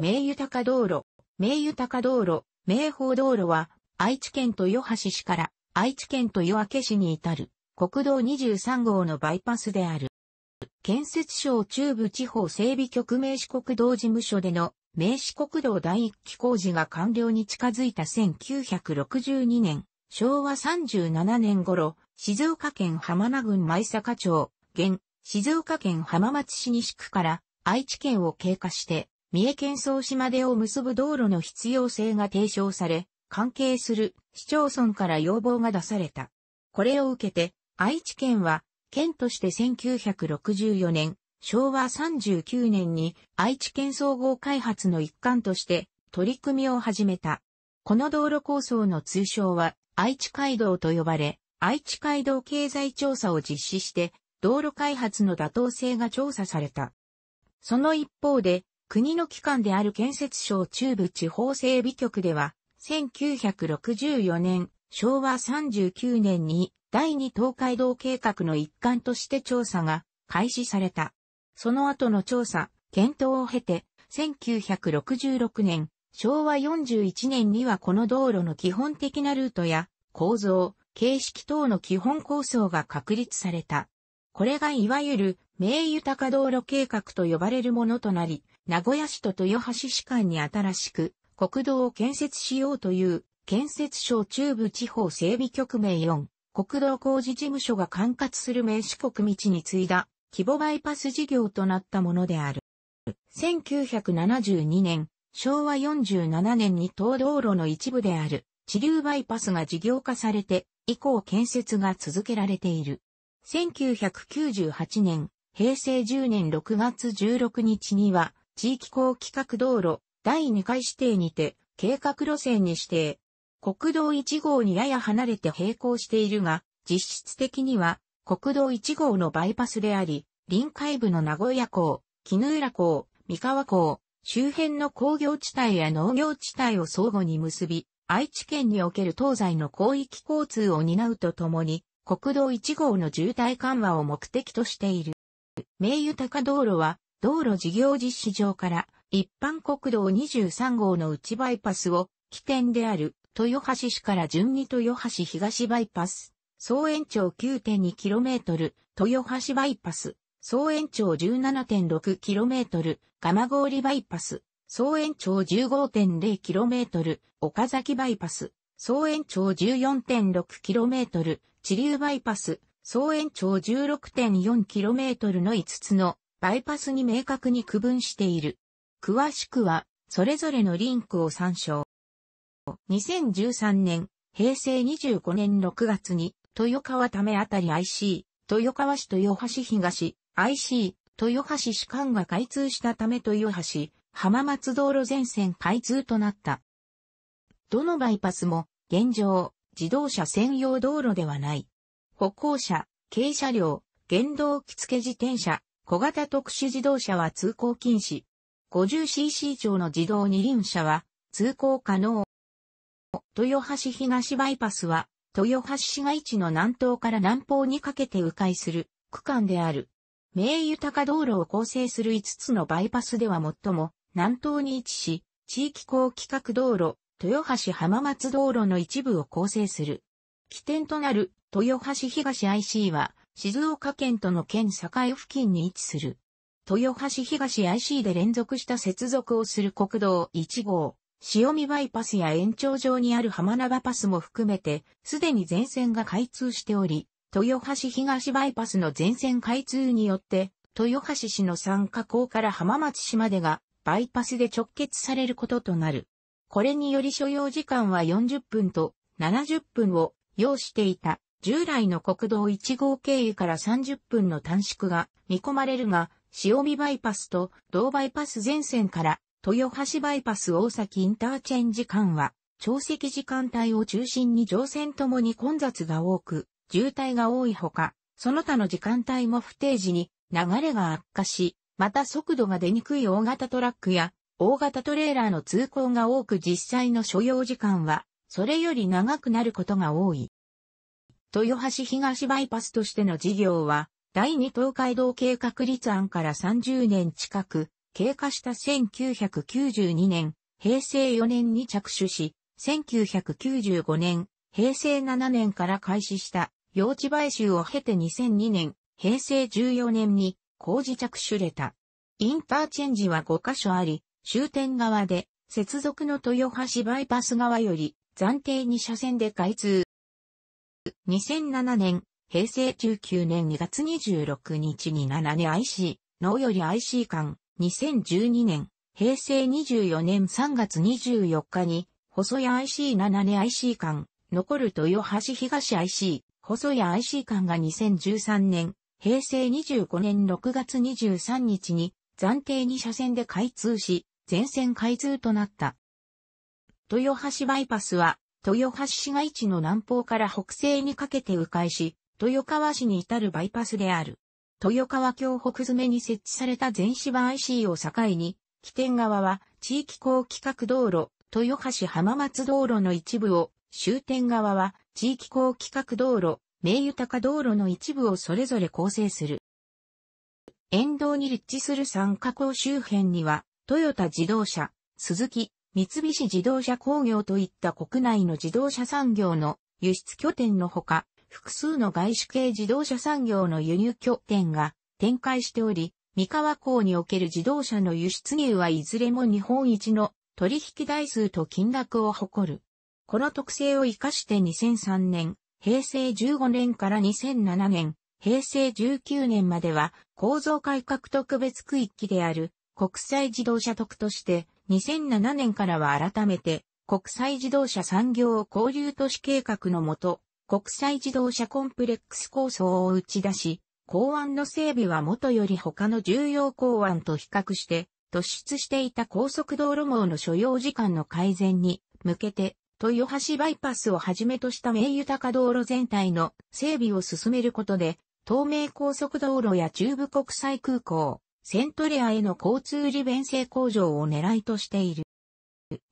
名豊道路、名豊道路、名宝道路は、愛知県豊橋市から愛知県豊明市に至る国道23号のバイパスである。建設省中部地方整備局名刺国道事務所での名刺国道第一期工事が完了に近づいた1962年、昭和37年頃、静岡県浜名郡舞坂町、現、静岡県浜松市西区から愛知県を経過して三重県総島でを結ぶ道路の必要性が提唱され、関係する市町村から要望が出された。これを受けて、愛知県は、県として1964年、昭和39年に愛知県総合開発の一環として取り組みを始めた。この道路構想の通称は愛知街道と呼ばれ、愛知街道経済調査を実施して道路開発の妥当性が調査された。その一方で国の機関である建設省中部地方整備局では、1964年、昭和39年に第二東海道計画の一環として調査が開始された。その後の調査、検討を経て、1966年、昭和41年にはこの道路の基本的なルートや構造、形式等の基本構想が確立された。これがいわゆる名豊か道路計画と呼ばれるものとなり、名古屋市と豊橋市間に新しく国道を建設しようという建設省中部地方整備局名4、国道工事事務所が管轄する名四国道に次いだ規模バイパス事業となったものである。1972年、昭和47年に東道路の一部である地流バイパスが事業化されて、以降建設が続けられている。1998年、平成10年6月16日には、地域高規格道路第2回指定にて、計画路線に指定。国道1号にやや離れて並行しているが、実質的には国道1号のバイパスであり、臨海部の名古屋港、木浦港、三河港、周辺の工業地帯や農業地帯を相互に結び、愛知県における東西の広域交通を担うとともに、国道1号の渋滞緩和を目的としている。名湯高道路は、道路事業実施場から、一般国道23号の内バイパスを、起点である、豊橋市から順に豊橋東バイパス、総延長 9.2km、豊橋バイパス、総延長 17.6km、蒲郡バイパス、総延長 15.0km、岡崎バイパス、総延長 14.6km、地流バイパス、総延長 16.4km の5つのバイパスに明確に区分している。詳しくは、それぞれのリンクを参照。2013年、平成25年6月に、豊川ためあたり IC、豊川市豊橋東、IC、豊橋市間が開通したため豊橋、浜松道路全線開通となった。どのバイパスも、現状、自動車専用道路ではない。歩行者、軽車両、原動機付自転車、小型特殊自動車は通行禁止。50cc 上の自動二輪車は通行可能。豊橋東バイパスは、豊橋市街地の南東から南方にかけて迂回する区間である。名豊か道路を構成する5つのバイパスでは最も南東に位置し、地域高規格道路、豊橋浜松道路の一部を構成する。起点となる豊橋東 IC は、静岡県との県境付近に位置する。豊橋東 IC で連続した接続をする国道1号、塩見バイパスや延長上にある浜名パスも含めて、すでに全線が開通しており、豊橋東バイパスの全線開通によって、豊橋市の三河港から浜松市までが、バイパスで直結されることとなる。これにより所要時間は40分と70分を要していた従来の国道1号経由から30分の短縮が見込まれるが、潮見バイパスと同バイパス全線から豊橋バイパス大崎インターチェンジ間は、潮汐時間帯を中心に乗船ともに混雑が多く、渋滞が多いほか、その他の時間帯も不定時に流れが悪化し、また速度が出にくい大型トラックや大型トレーラーの通行が多く実際の所要時間は、それより長くなることが多い。豊橋東バイパスとしての事業は、第二東海道計画立案から30年近く、経過した1992年、平成4年に着手し、1995年、平成7年から開始した用地買収を経て2002年、平成14年に工事着手れた。インターチェンジは5カ所あり、終点側で接続の豊橋バイパス側より暫定2車線で開通。2007年、平成19年2月26日に7年 IC、脳より IC 間、2012年、平成24年3月24日に、細谷 IC7 年 IC 間、残る豊橋東 IC、細谷 IC 間が2013年、平成25年6月23日に、暫定2車線で開通し、全線開通となった。豊橋バイパスは、豊橋市街地の南方から北西にかけて迂回し、豊川市に至るバイパスである。豊川橋北詰めに設置された全市場 IC を境に、起点側は地域高規格道路、豊橋浜松道路の一部を、終点側は地域高規格道路、名豊道路の一部をそれぞれ構成する。沿道に立地する三加工周辺には、トヨタ自動車、鈴木、三菱自動車工業といった国内の自動車産業の輸出拠点のほか、複数の外資系自動車産業の輸入拠点が展開しており、三河港における自動車の輸出入はいずれも日本一の取引台数と金額を誇る。この特性を活かして2003年、平成15年から2007年、平成19年までは構造改革特別区域である国際自動車特として2007年からは改めて、国際自動車産業交流都市計画のもと、国際自動車コンプレックス構想を打ち出し、港湾の整備は元より他の重要港湾と比較して、突出していた高速道路網の所要時間の改善に向けて、豊橋バイパスをはじめとした名豊か道路全体の整備を進めることで、東名高速道路や中部国際空港、セントレアへの交通利便性向上を狙いとしている。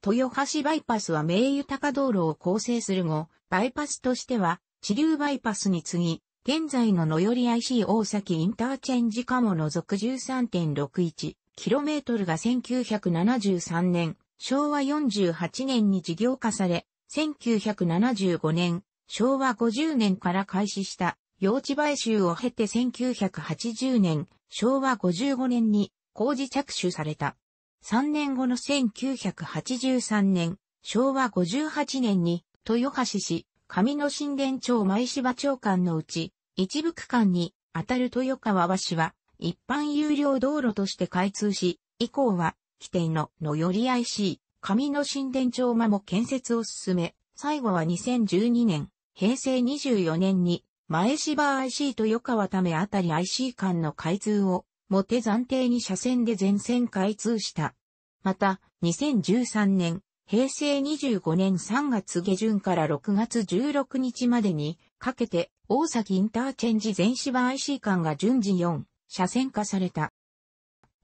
豊橋バイパスは名豊高道路を構成する後、バイパスとしては、地流バイパスに次ぎ、現在の野寄り IC 大崎インターチェンジかも除く 13.61km が1973年、昭和48年に事業化され、1975年、昭和50年から開始した、用地買収を経て1980年、昭和55年に工事着手された。3年後の1983年、昭和58年に豊橋市上野新田町前芝町間のうち一部区間にあたる豊川橋は一般有料道路として開通し、以降は規定ののより IC 上野新田町間も建設を進め、最後は2012年、平成24年に前芝 IC と横川ためあたり IC 間の開通を、もて暫定に車線で全線開通した。また、2013年、平成25年3月下旬から6月16日までにかけて大崎インターチェンジ全芝 IC 間が順次4車線化された。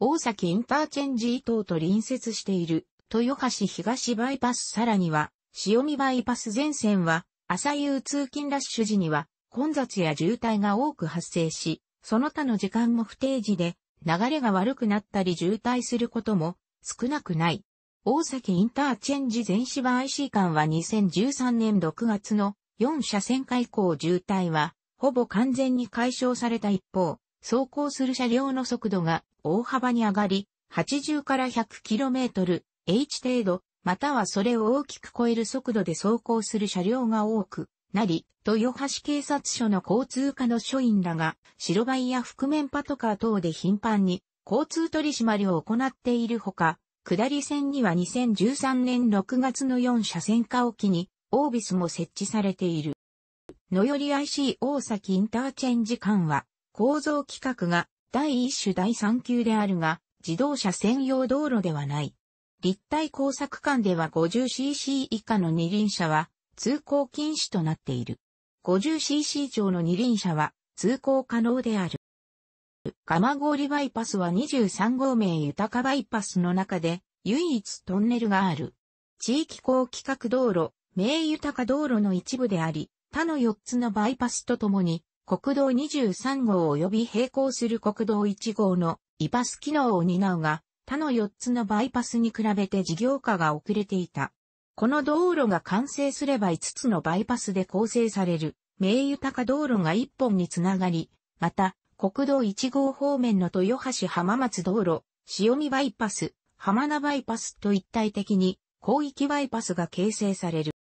大崎インターチェンジ伊東と隣接している豊橋東バイパスさらには塩見バイパス全線は朝夕通勤ラッシュ時には混雑や渋滞が多く発生し、その他の時間も不定時で、流れが悪くなったり渋滞することも少なくない。大崎インターチェンジ全芝 IC 間は2013年6月の4車線開港渋滞はほぼ完全に解消された一方、走行する車両の速度が大幅に上がり、80から 100km、H 程度、またはそれを大きく超える速度で走行する車両が多く、なり、豊橋警察署の交通課の署員らが、白バイや覆面パトカー等で頻繁に、交通取締りを行っているほか、下り線には2013年6月の4車線化を機に、オービスも設置されている。のより IC 大崎インターチェンジ間は、構造規格が第1種第3級であるが、自動車専用道路ではない。立体工作間では 50cc 以下の二輪車は通行禁止となっている。50cc 以上の二輪車は通行可能である。蒲郡バイパスは23号名豊バイパスの中で唯一トンネルがある。地域高規格道路、名豊道路の一部であり、他の4つのバイパスとともに、国道23号及び並行する国道1号のイパス機能を担うが、他の4つのバイパスに比べて事業化が遅れていた。この道路が完成すれば5つのバイパスで構成される、名豊道路が1本につながり、また、国道1号方面の豊橋浜松道路、塩見バイパス、浜名バイパスと一体的に、広域バイパスが形成される。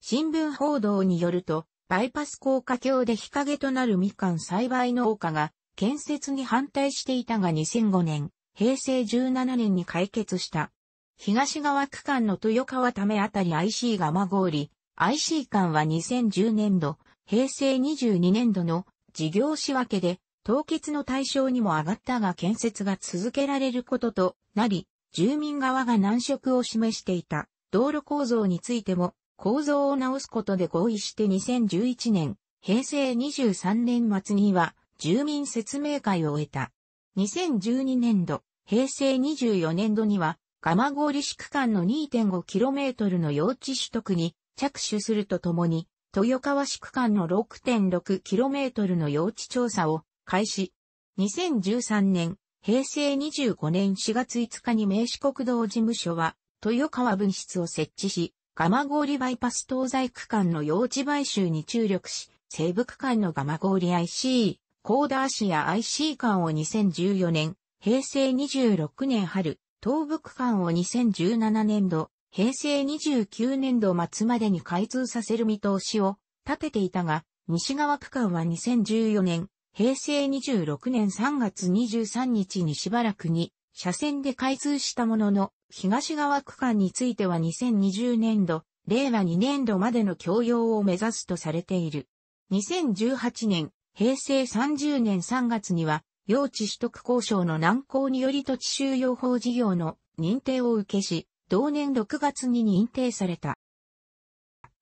新聞報道によると、バイパス高架橋で日陰となるみかん栽培農家が建設に反対していたが2005年、平成17年に解決した。東側区間の豊川ためあたり IC がまごり、IC 間は2010年度、平成22年度の事業仕分けで、凍結の対象にも上がったが建設が続けられることとなり、住民側が難色を示していた道路構造についても構造を直すことで合意して2011年、平成23年末には住民説明会を終えた。2012年度、平成24年度には蒲郡市区間の 2.5km の用地取得に着手するとともに、豊川市区間の 6.6km の用地調査を開始。2013年、平成25年4月5日に名刺国道事務所は、豊川分室を設置し、蒲郡バイパス東西区間の用地買収に注力し、西部区間の蒲郡 IC、コーダー市や IC 間を2014年、平成26年春、東部区間を2017年度、平成29年度末までに開通させる見通しを立てていたが、西側区間は2014年、平成26年3月23日にしばらくに車線で開通したものの、東側区間については2020年度、令和2年度までの供用を目指すとされている。2018年、平成30年3月には用地取得交渉の難航により土地収容法事業の認定を受けし、同年6月に認定された。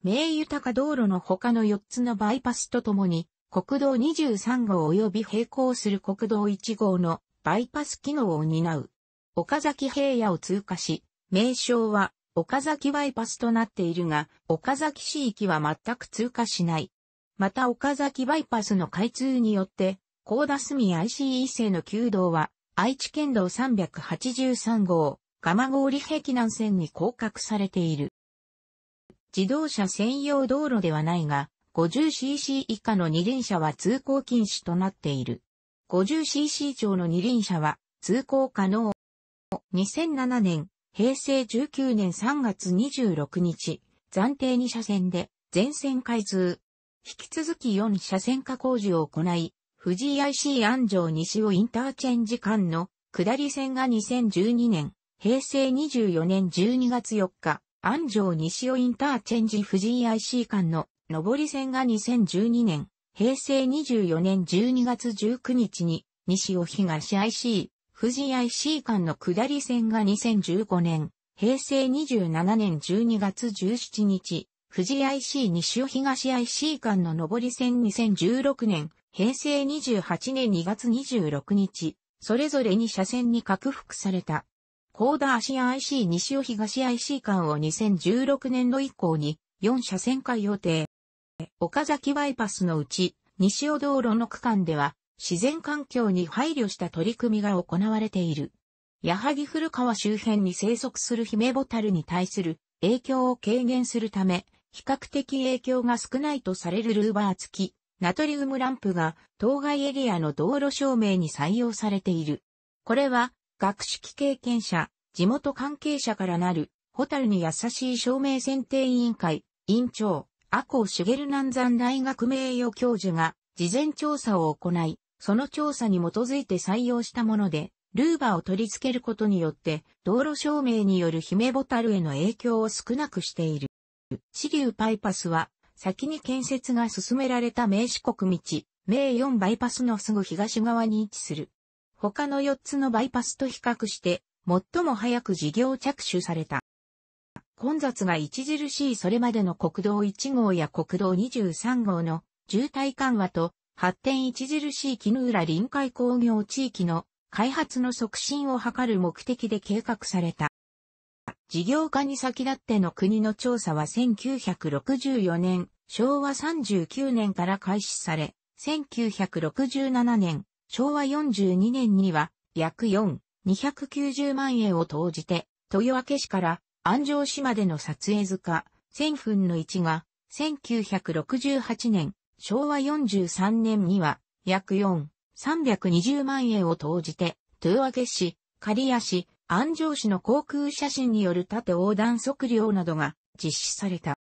名豊道路の他の4つのバイパスとともに、国道23号及び並行する国道1号のバイパス機能を担う。岡崎平野を通過し、名称は岡崎バイパスとなっているが、岡崎市域は全く通過しない。また岡崎バイパスの開通によって、高田隅 IC e 世の旧道は、愛知県道383号、蒲郡壁南線に降格されている。自動車専用道路ではないが、50cc 以下の二輪車は通行禁止となっている。50cc 以上の二輪車は通行可能。2007年、平成19年3月26日、暫定2車線で全線開通。引き続き4車線化工事を行い、富士 IC 安城西尾インターチェンジ間の下り線が2012年、平成24年12月4日、安城西尾インターチェンジ富士 IC 間の上り線が2012年、平成24年12月19日に、西尾東 IC、富士 IC 間の下り線が2015年、平成27年12月17日、富士 IC 西尾東 IC 間の上り線2016年、平成28年2月26日、それぞれに車線に拡幅された。高田芦屋 IC 西尾東 IC 間を2016年度以降に4車線化予定。岡崎バイパスのうち西尾道路の区間では自然環境に配慮した取り組みが行われている。矢作古川周辺に生息するヒメボタルに対する影響を軽減するため、比較的影響が少ないとされるルーバー付きナトリウムランプが当該エリアの道路照明に採用されている。これは学識経験者、地元関係者からなるホタルに優しい照明選定委員会、委員長、阿甲茂南山大学名誉教授が事前調査を行い、その調査に基づいて採用したもので、ルーバを取り付けることによって、道路照明による姫ボタルへの影響を少なくしている。シリウパイパスは、先に建設が進められた名四国道、名4バイパスのすぐ東側に位置する。他の4つのバイパスと比較して、最も早く事業着手された。混雑が著しいそれまでの国道1号や国道23号の渋滞緩和と発展著しい絹浦臨海工業地域の開発の促進を図る目的で計画された。事業化に先立っての国の調査は1964年、昭和39年から開始され、1967年、昭和42年には、約4、290万円を投じて、豊明市から安城市までの撮影塚、1000分の1が、1968年、昭和43年には、約4、320万円を投じて、豊明市、刈谷市、安城市の航空写真による縦横断測量などが実施された。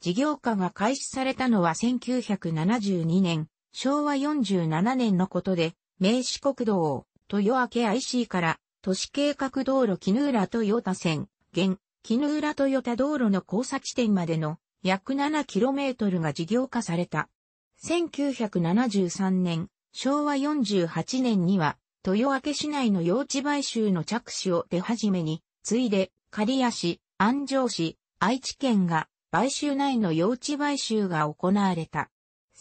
事業化が開始されたのは1972年、昭和47年のことで、名士国道を豊明 IC から都市計画道路絹浦豊田線、現、絹浦豊田道路の交差地点までの約 7km が事業化された。1973年、昭和48年には豊明市内の用地買収の着手を出始めに、ついで、刈谷市、安城市、愛知県が、買収内の用地買収が行われた。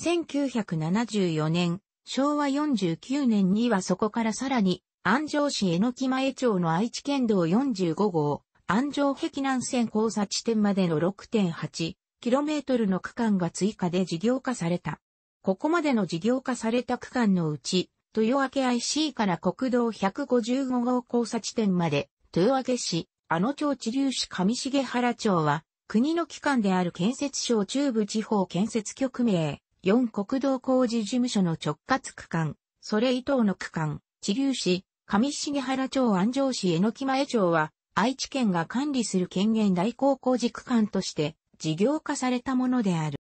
1974年、昭和49年にはそこからさらに、安城市江ノ木前町の愛知県道45号、安城壁南線交差地点までの 6.8km の区間が追加で事業化された。ここまでの事業化された区間のうち、豊明 IC から国道155号交差地点まで、豊明市、あの町地流市上重原町は、国の機関である建設省中部地方建設局名、4国道工事事務所の直轄区間、それ以東の区間、地流市、上重原町安城市榎木前町は、愛知県が管理する権限代行工事区間として、事業化されたものである。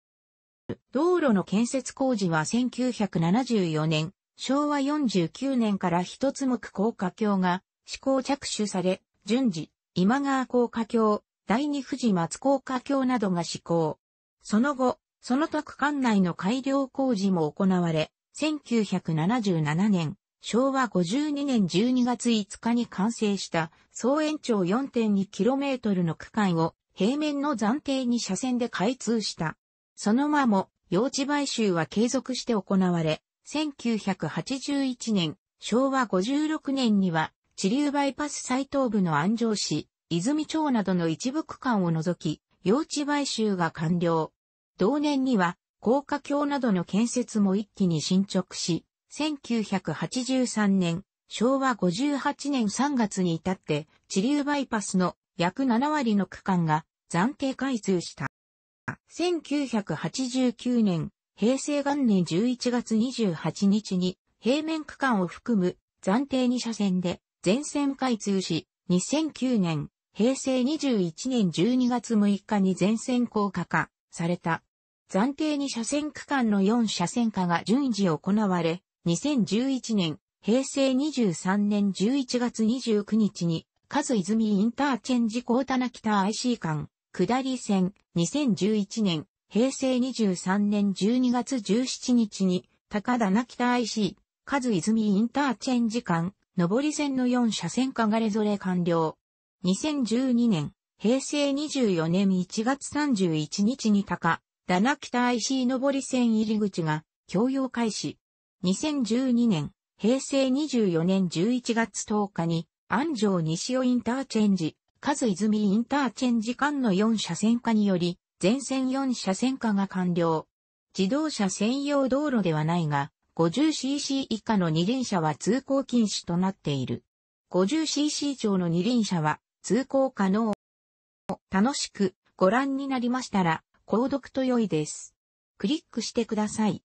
道路の建設工事は1974年、昭和49年から一つ目高架橋が施行着手され、順次、今川高架橋、第二富士松高架橋などが施行。その後、その他区間内の改良工事も行われ、1977年、昭和52年12月5日に完成した総延長 4.2km の区間を平面の暫定に車線で開通した。そのまも用地買収は継続して行われ、1981年、昭和56年には、地流バイパス最東部の安城市、泉町などの一部区間を除き、用地買収が完了。同年には、高架橋などの建設も一気に進捗し、1983年、昭和58年3月に至って、地流バイパスの約7割の区間が暫定開通した。1989年、平成元年11月28日に平面区間を含む暫定2車線で全線開通し、2009年、平成21年12月6日に全線高架化された。暫定2車線区間の4車線化が順次行われ、2011年、平成23年11月29日に、カズ泉インターチェンジコータナ北 IC 間、下り線、2011年、平成23年12月17日に、高田な北 IC、和泉インターチェンジ間、上り線の4車線化がれぞれ完了。2012年、平成24年1月31日に高、田中北 IC 上り線入り口が、共用開始。2012年、平成24年11月10日に、安城西尾インターチェンジ、和泉インターチェンジ間の4車線化により、全線4車線化が完了。自動車専用道路ではないが、50cc 以下の二輪車は通行禁止となっている。50cc 以上の二輪車は通行可能。楽しくご覧になりましたら、購読と良いです。クリックしてください。